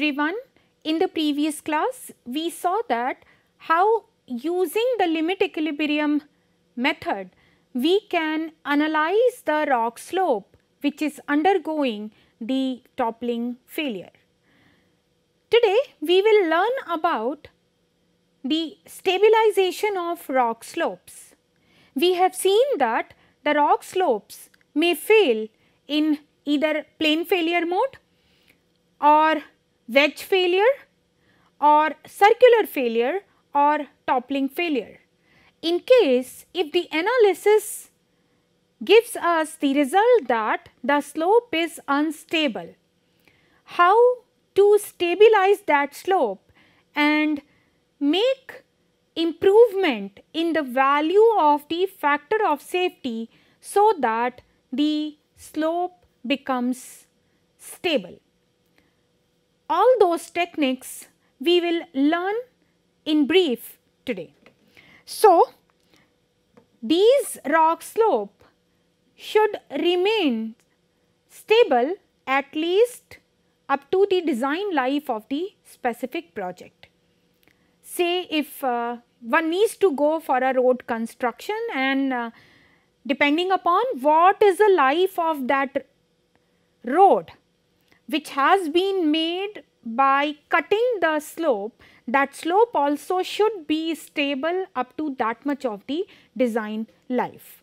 everyone. In the previous class, we saw that how using the limit equilibrium method, we can analyze the rock slope which is undergoing the toppling failure. Today, we will learn about the stabilization of rock slopes. We have seen that the rock slopes may fail in either plane failure mode or wedge failure or circular failure or toppling failure. In case if the analysis gives us the result that the slope is unstable, how to stabilize that slope and make improvement in the value of the factor of safety so that the slope becomes stable all those techniques we will learn in brief today. So, these rock slope should remain stable at least up to the design life of the specific project. Say if uh, one needs to go for a road construction and uh, depending upon what is the life of that road which has been made by cutting the slope that slope also should be stable up to that much of the design life.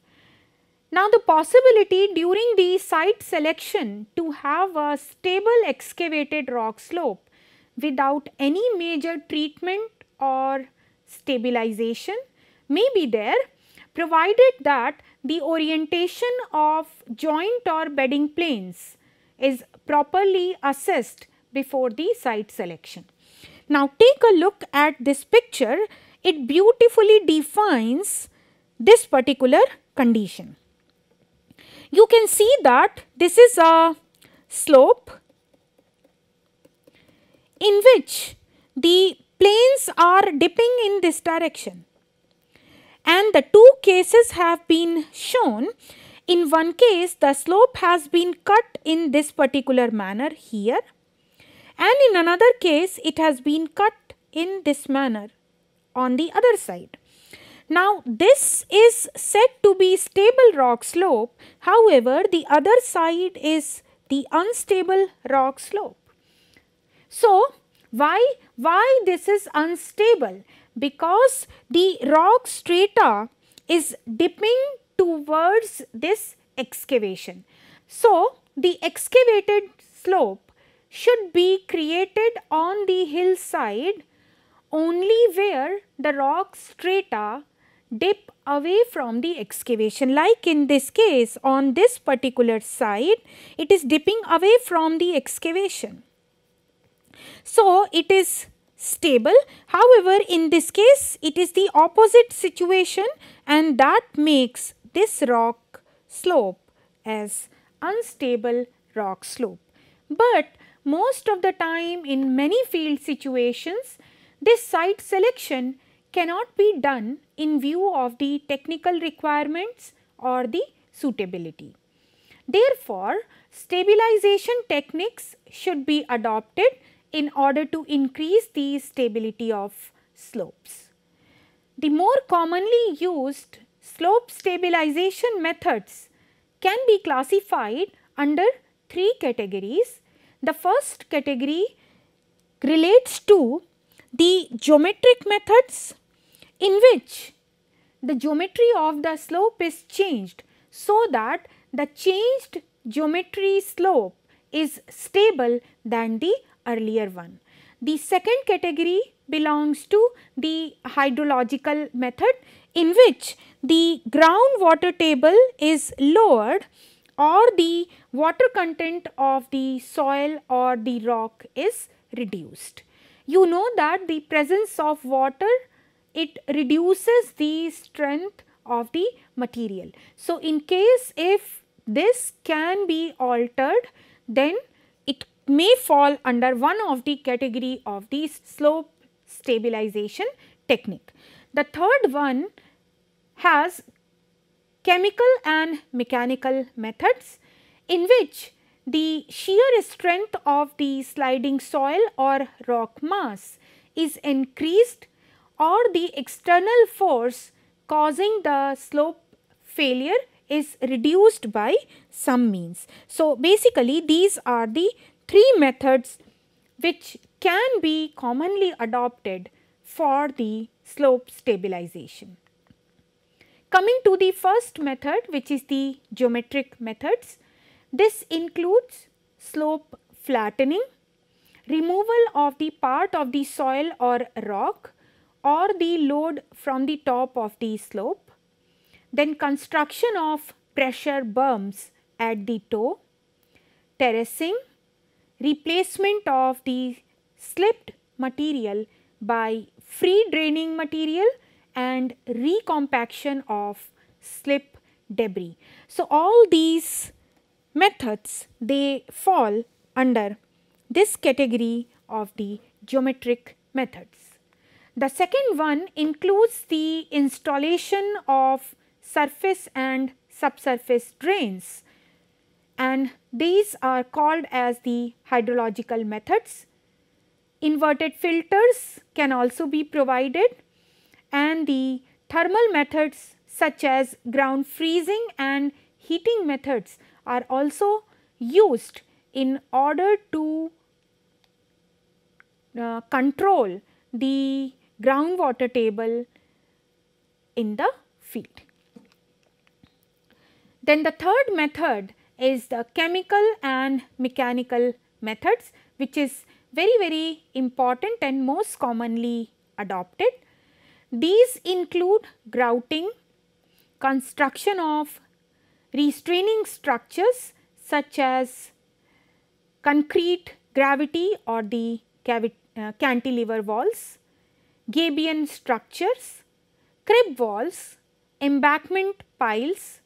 Now the possibility during the site selection to have a stable excavated rock slope without any major treatment or stabilization may be there provided that the orientation of joint or bedding planes is properly assessed before the site selection. Now take a look at this picture, it beautifully defines this particular condition. You can see that this is a slope in which the planes are dipping in this direction and the two cases have been shown in one case, the slope has been cut in this particular manner here and in another case, it has been cut in this manner on the other side. Now, this is said to be stable rock slope. However, the other side is the unstable rock slope. So, why? Why this is unstable? Because the rock strata is dipping towards this excavation. So, the excavated slope should be created on the hillside only where the rock strata dip away from the excavation like in this case on this particular side it is dipping away from the excavation. So, it is stable however in this case it is the opposite situation and that makes this rock slope as unstable rock slope. But most of the time in many field situations, this site selection cannot be done in view of the technical requirements or the suitability. Therefore, stabilization techniques should be adopted in order to increase the stability of slopes. The more commonly used slope stabilization methods can be classified under three categories. The first category relates to the geometric methods in which the geometry of the slope is changed so that the changed geometry slope is stable than the earlier one. The second category belongs to the hydrological method in which the groundwater table is lowered or the water content of the soil or the rock is reduced. You know that the presence of water it reduces the strength of the material. So, in case if this can be altered then it may fall under one of the category of the slope stabilization technique. The third one has chemical and mechanical methods in which the shear strength of the sliding soil or rock mass is increased or the external force causing the slope failure is reduced by some means. So, basically these are the three methods which can be commonly adopted for the slope stabilization. Coming to the first method which is the geometric methods, this includes slope flattening, removal of the part of the soil or rock or the load from the top of the slope, then construction of pressure berms at the toe, terracing, replacement of the slipped material by free draining material and recompaction of slip debris. So, all these methods they fall under this category of the geometric methods. The second one includes the installation of surface and subsurface drains and these are called as the hydrological methods. Inverted filters can also be provided and the thermal methods such as ground freezing and heating methods are also used in order to uh, control the groundwater table in the field. Then the third method is the chemical and mechanical methods which is very very important and most commonly adopted these include grouting, construction of restraining structures such as concrete gravity or the uh, cantilever walls, gabion structures, crib walls, embankment piles,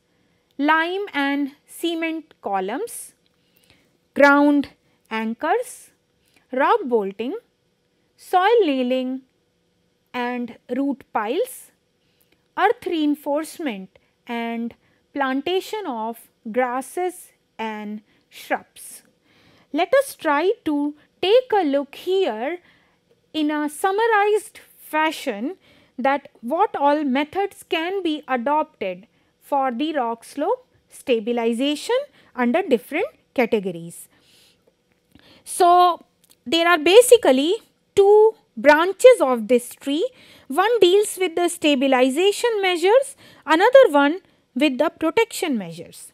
lime and cement columns, ground anchors, rock bolting, soil nailing and root piles, earth reinforcement and plantation of grasses and shrubs. Let us try to take a look here in a summarized fashion that what all methods can be adopted for the rock slope stabilization under different categories. So, there are basically two branches of this tree. One deals with the stabilization measures, another one with the protection measures.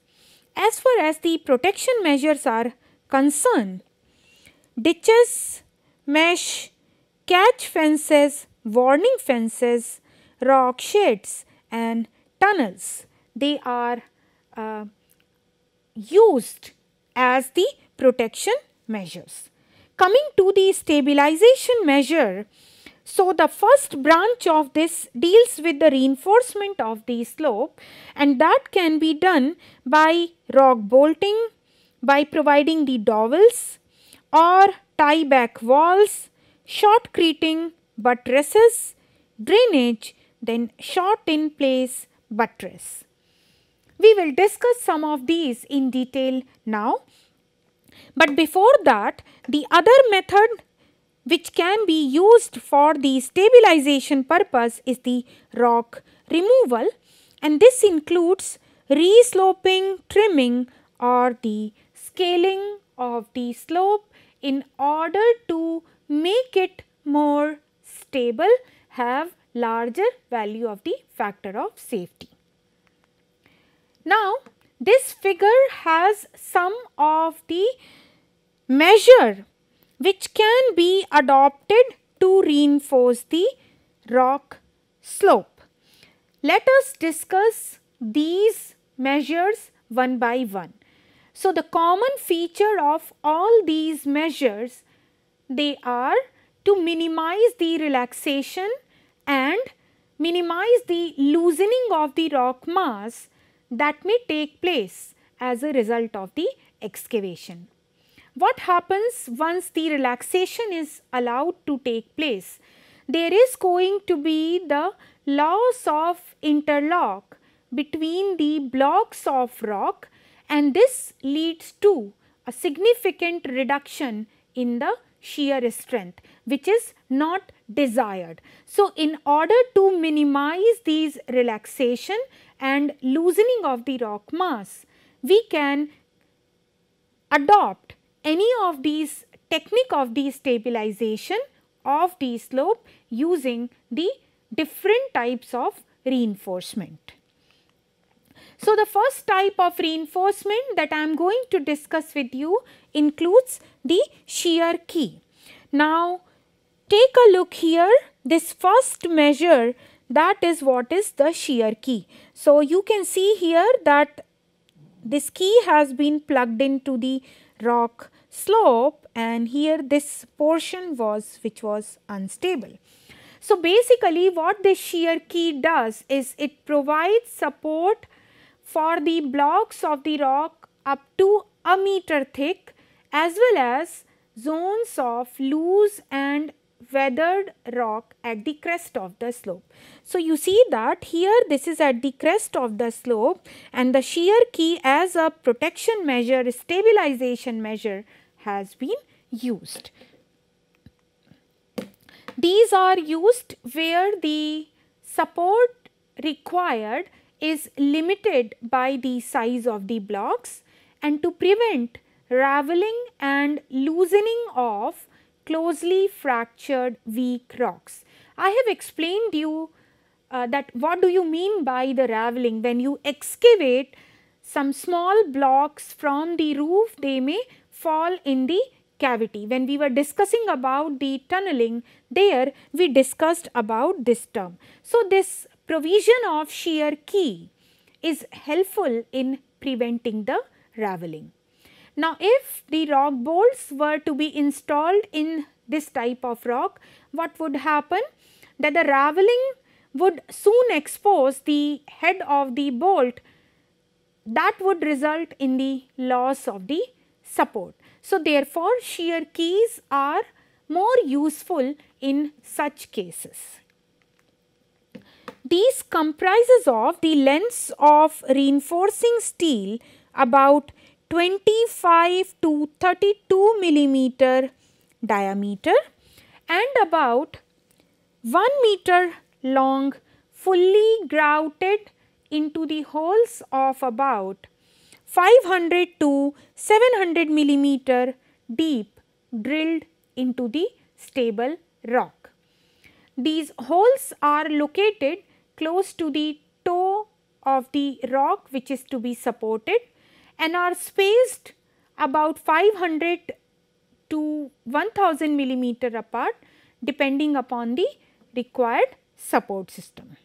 As far as the protection measures are concerned, ditches, mesh, catch fences, warning fences, rock sheds and tunnels. They are uh, used as the protection measures. Coming to the stabilization measure, so the first branch of this deals with the reinforcement of the slope and that can be done by rock bolting, by providing the dowels or tie back walls, shotcreting, buttresses, drainage, then shot in place buttress. We will discuss some of these in detail now. But before that, the other method which can be used for the stabilization purpose is the rock removal and this includes resloping, trimming or the scaling of the slope in order to make it more stable have larger value of the factor of safety. Now this figure has some of the measure which can be adopted to reinforce the rock slope. Let us discuss these measures one by one. So, the common feature of all these measures they are to minimize the relaxation and minimize the loosening of the rock mass that may take place as a result of the excavation. What happens once the relaxation is allowed to take place? There is going to be the loss of interlock between the blocks of rock and this leads to a significant reduction in the shear strength which is not desired. So, in order to minimize these relaxation and loosening of the rock mass, we can adopt any of these technique of destabilization of the slope using the different types of reinforcement. So, the first type of reinforcement that I am going to discuss with you includes the shear key. Now, take a look here this first measure that is what is the shear key. So, you can see here that this key has been plugged into the rock slope and here this portion was which was unstable. So, basically what this shear key does is it provides support for the blocks of the rock up to a meter thick as well as zones of loose and weathered rock at the crest of the slope. So, you see that here this is at the crest of the slope and the shear key as a protection measure, stabilization measure has been used. These are used where the support required is limited by the size of the blocks and to prevent raveling and loosening of closely fractured weak rocks. I have explained you uh, that what do you mean by the raveling when you excavate some small blocks from the roof they may fall in the cavity. When we were discussing about the tunneling there we discussed about this term. So, this provision of shear key is helpful in preventing the raveling. Now, if the rock bolts were to be installed in this type of rock, what would happen? That the raveling would soon expose the head of the bolt that would result in the loss of the support. So, therefore, shear keys are more useful in such cases. These comprises of the lengths of reinforcing steel about 25 to 32 millimeter diameter and about 1 meter long fully grouted into the holes of about 500 to 700 millimeter deep drilled into the stable rock. These holes are located close to the toe of the rock which is to be supported and are spaced about 500 to 1000 millimeter apart depending upon the required support system.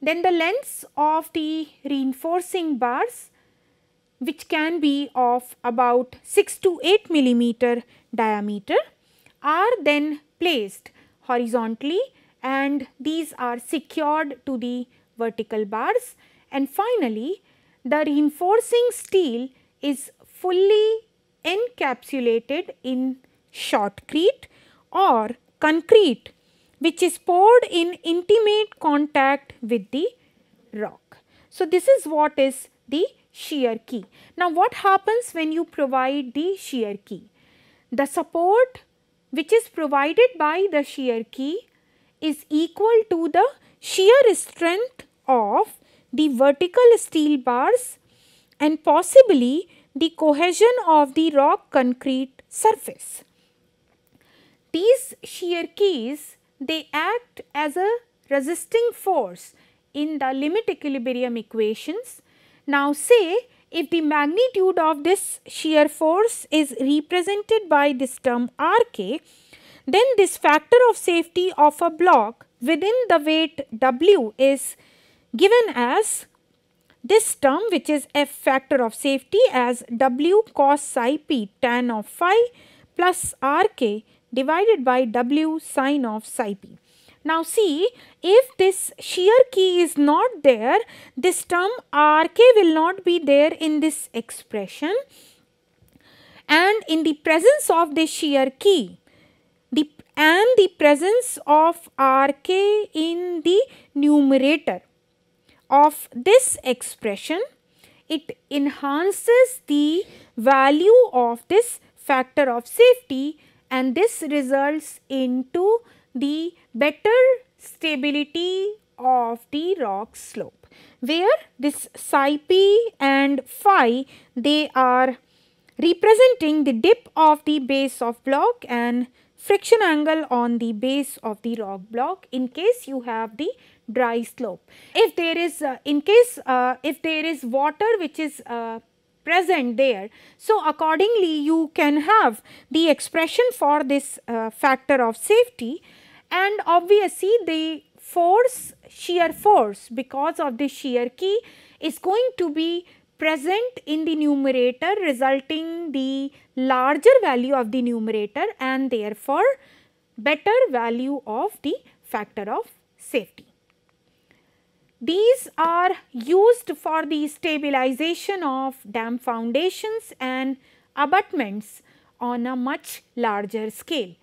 Then the lengths of the reinforcing bars which can be of about 6 to 8 millimeter diameter are then placed horizontally and these are secured to the vertical bars and finally the reinforcing steel is fully encapsulated in shotcrete or concrete which is poured in intimate contact with the rock. So, this is what is the shear key. Now, what happens when you provide the shear key? The support which is provided by the shear key is equal to the shear strength of the vertical steel bars and possibly the cohesion of the rock concrete surface. These shear keys they act as a resisting force in the limit equilibrium equations. Now say if the magnitude of this shear force is represented by this term Rk, then this factor of safety of a block within the weight W is given as this term which is F factor of safety as W cos psi p tan of phi plus Rk divided by W sine of psi p. Now see if this shear key is not there this term RK will not be there in this expression and in the presence of the shear key the, and the presence of RK in the numerator of this expression it enhances the value of this factor of safety and this results into the better stability of the rock slope where this psi p and phi they are representing the dip of the base of block and friction angle on the base of the rock block in case you have the dry slope. If there is uh, in case uh, if there is water which is uh, present there. So, accordingly you can have the expression for this uh, factor of safety and obviously the force shear force because of the shear key is going to be present in the numerator resulting the larger value of the numerator and therefore better value of the factor of safety. These are used for the stabilization of dam foundations and abutments on a much larger scale.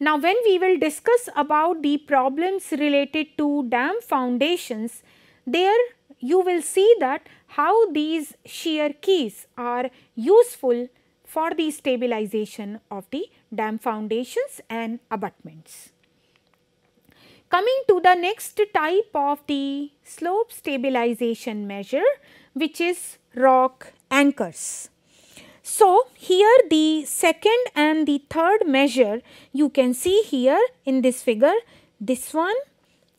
Now, when we will discuss about the problems related to dam foundations, there you will see that how these shear keys are useful for the stabilization of the dam foundations and abutments. Coming to the next type of the slope stabilization measure which is rock anchors. So, here the second and the third measure you can see here in this figure this one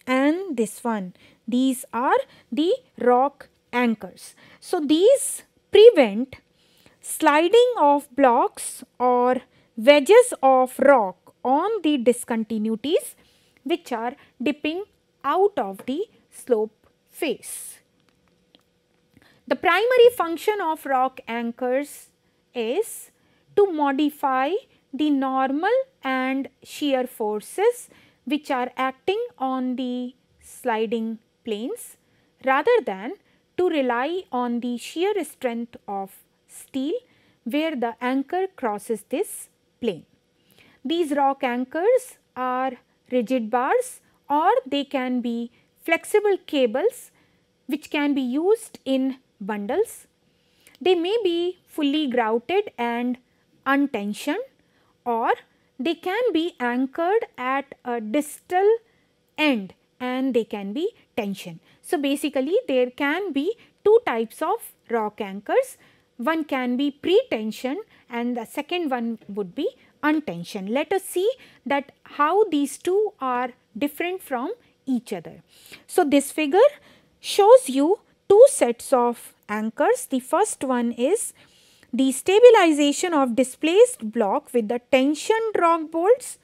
and this one. These are the rock anchors. So, these prevent sliding of blocks or wedges of rock on the discontinuities which are dipping out of the slope face. The primary function of rock anchors is to modify the normal and shear forces which are acting on the sliding planes rather than to rely on the shear strength of steel where the anchor crosses this plane. These rock anchors are rigid bars or they can be flexible cables which can be used in bundles. They may be fully grouted and untensioned or they can be anchored at a distal end and they can be tensioned. So, basically there can be two types of rock anchors. One can be pre-tension and the second one would be untension. Let us see that how these two are different from each other. So, this figure shows you two sets of anchors. The first one is the stabilization of displaced block with the tension rock bolts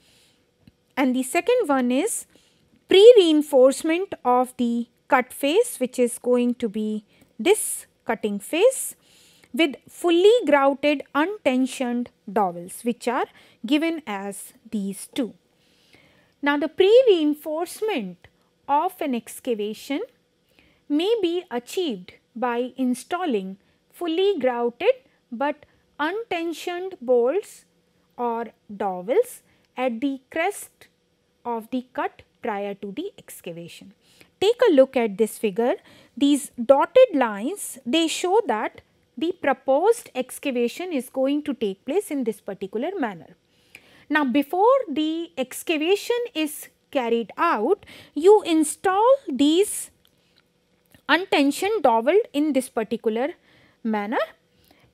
and the second one is pre-reinforcement of the cut face which is going to be this cutting face with fully grouted untensioned dowels which are given as these two. Now, the pre-reinforcement of an excavation may be achieved by installing fully grouted but untensioned bolts or dowels at the crest of the cut prior to the excavation. Take a look at this figure. These dotted lines, they show that the proposed excavation is going to take place in this particular manner. Now, before the excavation is carried out, you install these untensioned dowel in this particular manner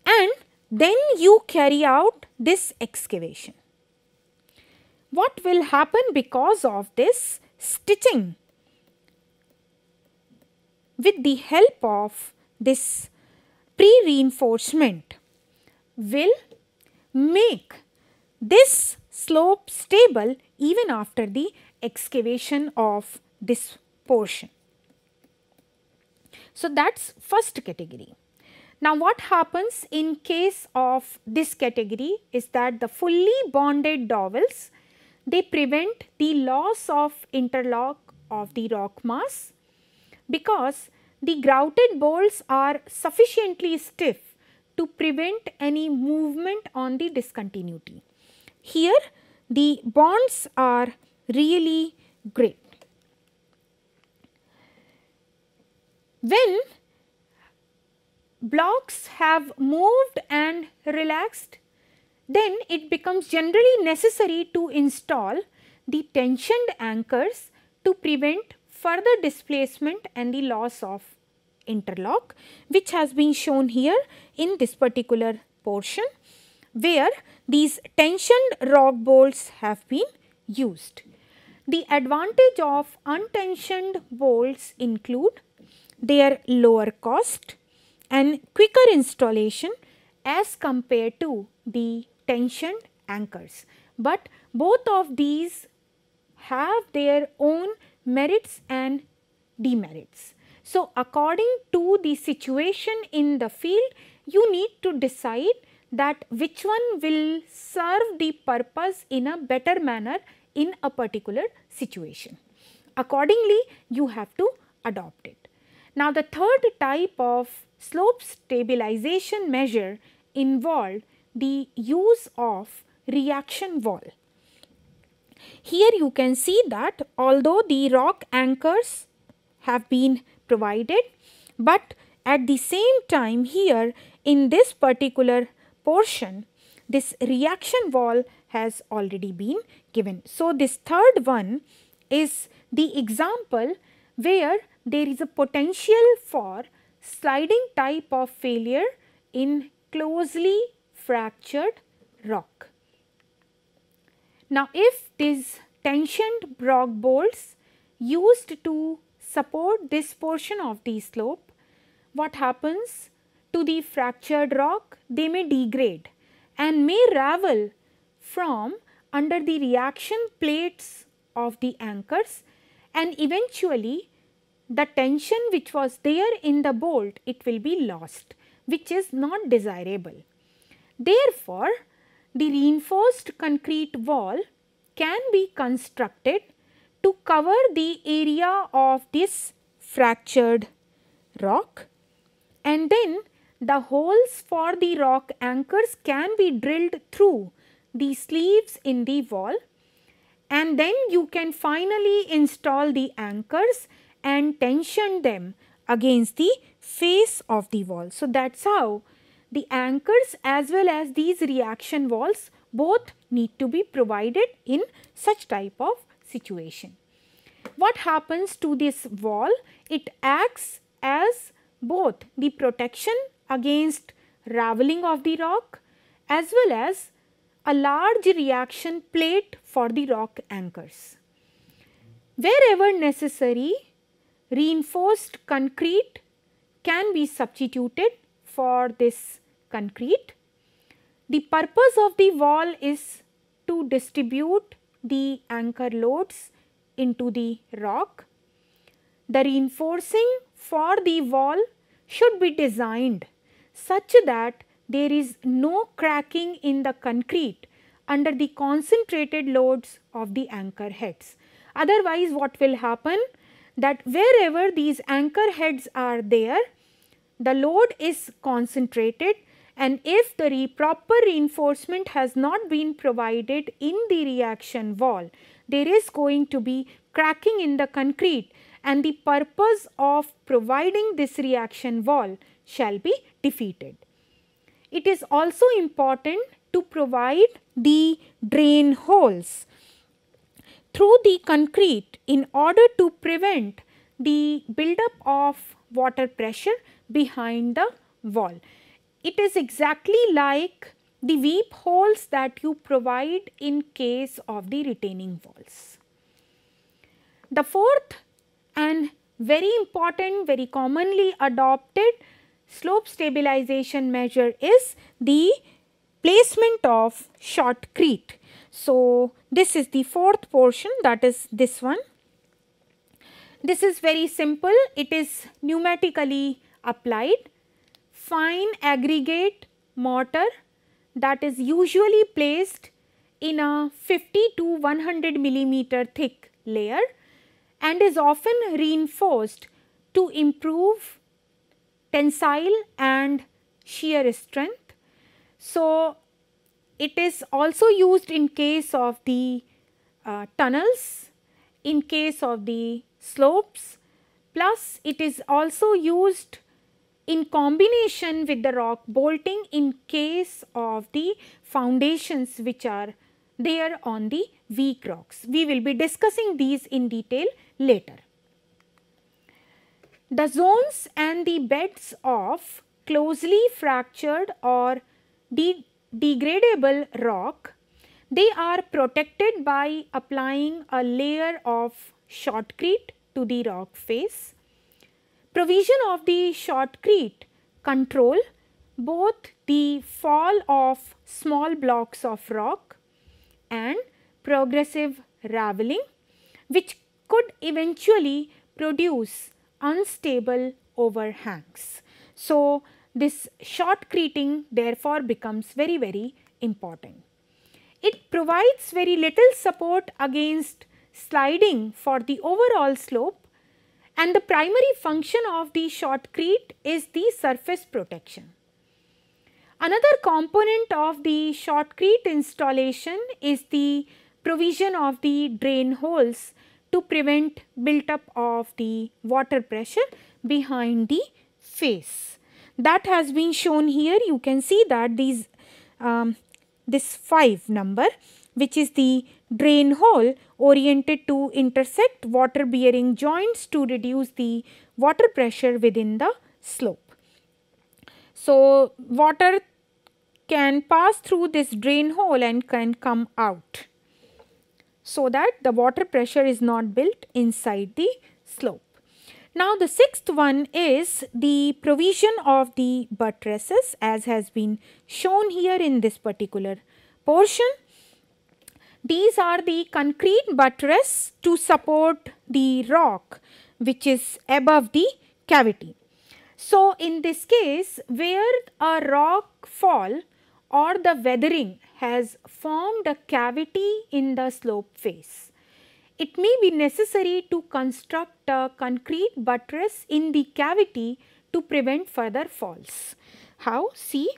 and then you carry out this excavation. What will happen because of this stitching with the help of this pre-reinforcement will make this slope stable even after the excavation of this portion. So, that is first category. Now, what happens in case of this category is that the fully bonded dowels, they prevent the loss of interlock of the rock mass because the grouted bolts are sufficiently stiff to prevent any movement on the discontinuity. Here the bonds are really great. When blocks have moved and relaxed, then it becomes generally necessary to install the tensioned anchors to prevent further displacement and the loss of interlock which has been shown here in this particular portion where these tensioned rock bolts have been used. The advantage of untensioned bolts include their lower cost and quicker installation as compared to the tensioned anchors. But both of these have their own merits and demerits. So, according to the situation in the field, you need to decide that which one will serve the purpose in a better manner in a particular situation. Accordingly, you have to adopt it. Now, the third type of slope stabilization measure involved the use of reaction wall. Here you can see that although the rock anchors have been provided but at the same time here in this particular portion this reaction wall has already been given. So, this third one is the example where there is a potential for sliding type of failure in closely fractured rock. Now, if these tensioned Brock bolts used to support this portion of the slope, what happens to the fractured rock? They may degrade and may ravel from under the reaction plates of the anchors and eventually the tension which was there in the bolt it will be lost which is not desirable. Therefore, the reinforced concrete wall can be constructed to cover the area of this fractured rock and then the holes for the rock anchors can be drilled through the sleeves in the wall and then you can finally install the anchors and tension them against the face of the wall. So, that is how the anchors as well as these reaction walls both need to be provided in such type of situation. What happens to this wall? It acts as both the protection against raveling of the rock as well as a large reaction plate for the rock anchors. Wherever necessary, reinforced concrete can be substituted for this concrete. The purpose of the wall is to distribute the anchor loads into the rock. The reinforcing for the wall should be designed such that there is no cracking in the concrete under the concentrated loads of the anchor heads. Otherwise what will happen that wherever these anchor heads are there, the load is concentrated and if the proper reinforcement has not been provided in the reaction wall, there is going to be cracking in the concrete and the purpose of providing this reaction wall shall be defeated. It is also important to provide the drain holes through the concrete in order to prevent the buildup of water pressure behind the wall. It is exactly like the weep holes that you provide in case of the retaining walls. The fourth and very important, very commonly adopted slope stabilization measure is the placement of shotcrete. So, this is the fourth portion that is this one. This is very simple, it is pneumatically applied fine aggregate mortar that is usually placed in a 50 to 100 millimeter thick layer and is often reinforced to improve tensile and shear strength. So, it is also used in case of the uh, tunnels, in case of the slopes plus it is also used in combination with the rock bolting in case of the foundations which are there on the weak rocks. We will be discussing these in detail later. The zones and the beds of closely fractured or de degradable rock, they are protected by applying a layer of shotcrete to the rock face. Provision of the shotcrete control both the fall of small blocks of rock and progressive raveling which could eventually produce unstable overhangs. So, this shotcreting therefore becomes very very important. It provides very little support against sliding for the overall slope and the primary function of the shotcrete is the surface protection. Another component of the shotcrete installation is the provision of the drain holes to prevent built up of the water pressure behind the face. That has been shown here you can see that these um, this 5 number which is the drain hole oriented to intersect water bearing joints to reduce the water pressure within the slope. So, water can pass through this drain hole and can come out so that the water pressure is not built inside the slope. Now, the sixth one is the provision of the buttresses as has been shown here in this particular portion these are the concrete buttress to support the rock which is above the cavity. So, in this case where a rock fall or the weathering has formed a cavity in the slope face. It may be necessary to construct a concrete buttress in the cavity to prevent further falls. How? See,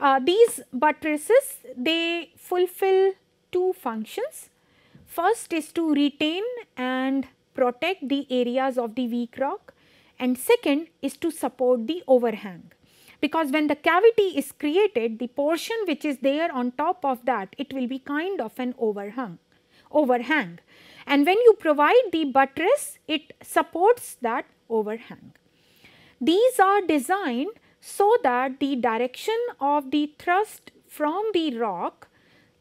uh, these buttresses they fulfill two functions. First is to retain and protect the areas of the weak rock and second is to support the overhang because when the cavity is created the portion which is there on top of that it will be kind of an overhang overhang and when you provide the buttress it supports that overhang. These are designed so that the direction of the thrust from the rock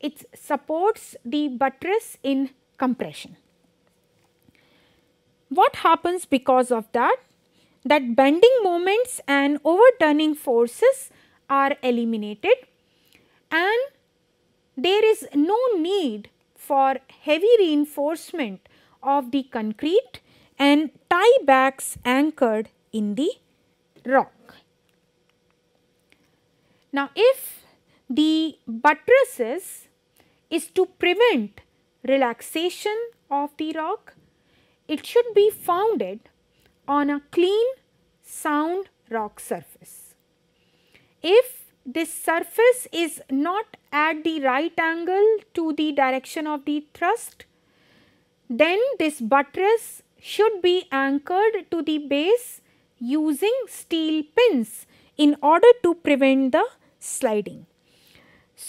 it supports the buttress in compression. What happens because of that? That bending moments and overturning forces are eliminated and there is no need for heavy reinforcement of the concrete and tie backs anchored in the rock. Now, if the buttresses is to prevent relaxation of the rock. It should be founded on a clean, sound rock surface. If this surface is not at the right angle to the direction of the thrust, then this buttress should be anchored to the base using steel pins in order to prevent the sliding.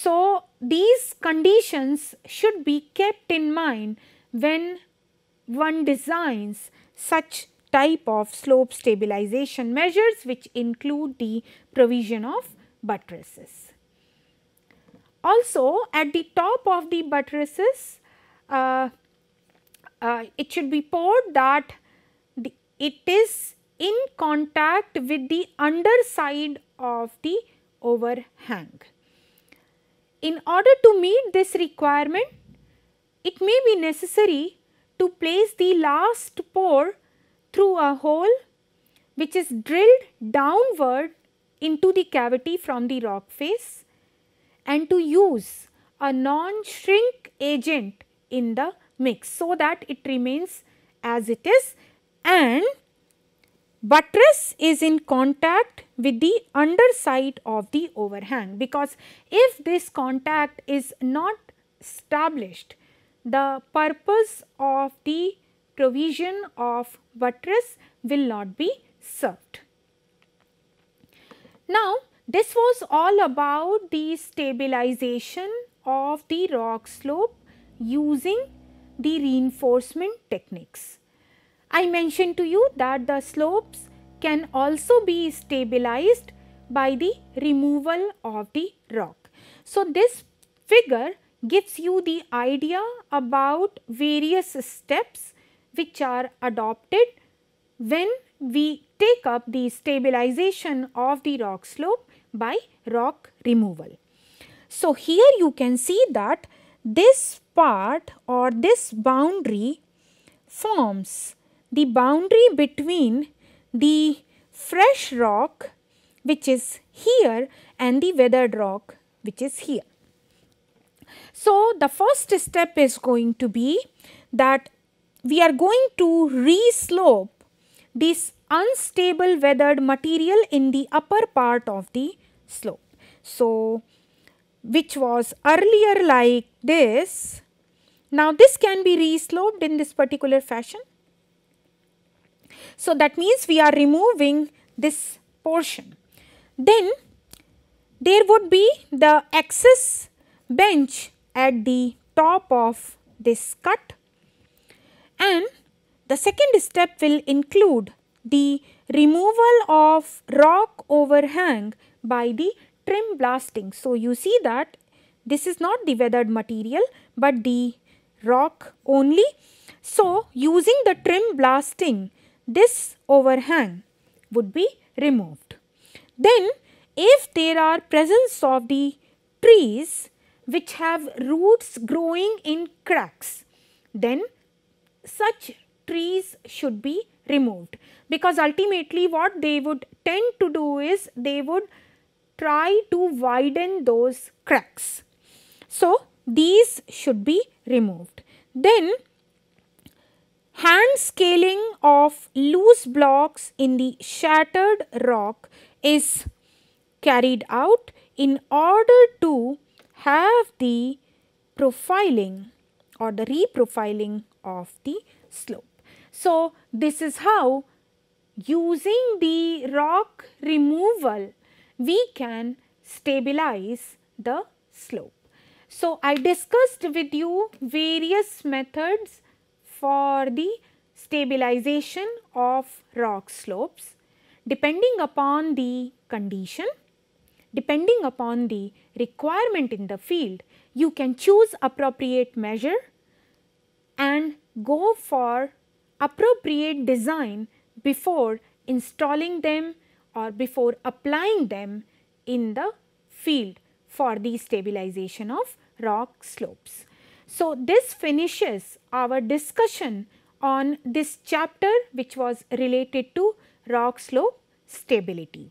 So, these conditions should be kept in mind when one designs such type of slope stabilization measures which include the provision of buttresses. Also at the top of the buttresses uh, uh, it should be poured that the, it is in contact with the underside of the overhang. In order to meet this requirement, it may be necessary to place the last pore through a hole which is drilled downward into the cavity from the rock face and to use a non-shrink agent in the mix so that it remains as it is and buttress is in contact with the underside of the overhang because if this contact is not established the purpose of the provision of buttress will not be served. Now this was all about the stabilization of the rock slope using the reinforcement techniques. I mentioned to you that the slopes can also be stabilized by the removal of the rock. So, this figure gives you the idea about various steps which are adopted when we take up the stabilization of the rock slope by rock removal. So, here you can see that this part or this boundary forms the boundary between the fresh rock which is here and the weathered rock which is here. So, the first step is going to be that we are going to reslope this unstable weathered material in the upper part of the slope. So, which was earlier like this. Now, this can be resloped in this particular fashion. So, that means we are removing this portion. Then there would be the excess bench at the top of this cut and the second step will include the removal of rock overhang by the trim blasting. So, you see that this is not the weathered material but the rock only. So, using the trim blasting this overhang would be removed. Then if there are presence of the trees which have roots growing in cracks, then such trees should be removed because ultimately what they would tend to do is they would try to widen those cracks. So, these should be removed. Then Hand scaling of loose blocks in the shattered rock is carried out in order to have the profiling or the reprofiling of the slope. So, this is how using the rock removal we can stabilize the slope. So, I discussed with you various methods for the stabilization of rock slopes depending upon the condition, depending upon the requirement in the field, you can choose appropriate measure and go for appropriate design before installing them or before applying them in the field for the stabilization of rock slopes. So, this finishes our discussion on this chapter which was related to rock slope stability.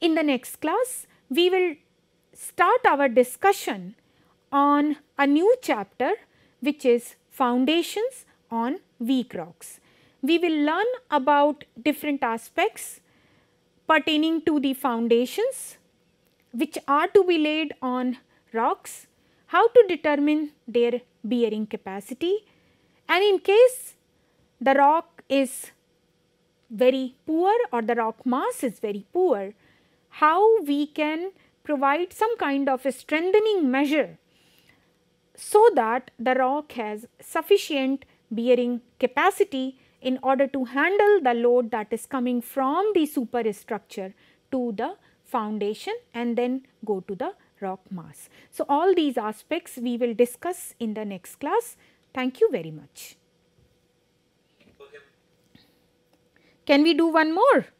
In the next class, we will start our discussion on a new chapter which is foundations on weak rocks. We will learn about different aspects pertaining to the foundations which are to be laid on rocks, how to determine their bearing capacity and in case the rock is very poor or the rock mass is very poor, how we can provide some kind of a strengthening measure so that the rock has sufficient bearing capacity in order to handle the load that is coming from the superstructure to the foundation and then go to the rock mass. So, all these aspects we will discuss in the next class. Thank you very much. Can we do one more?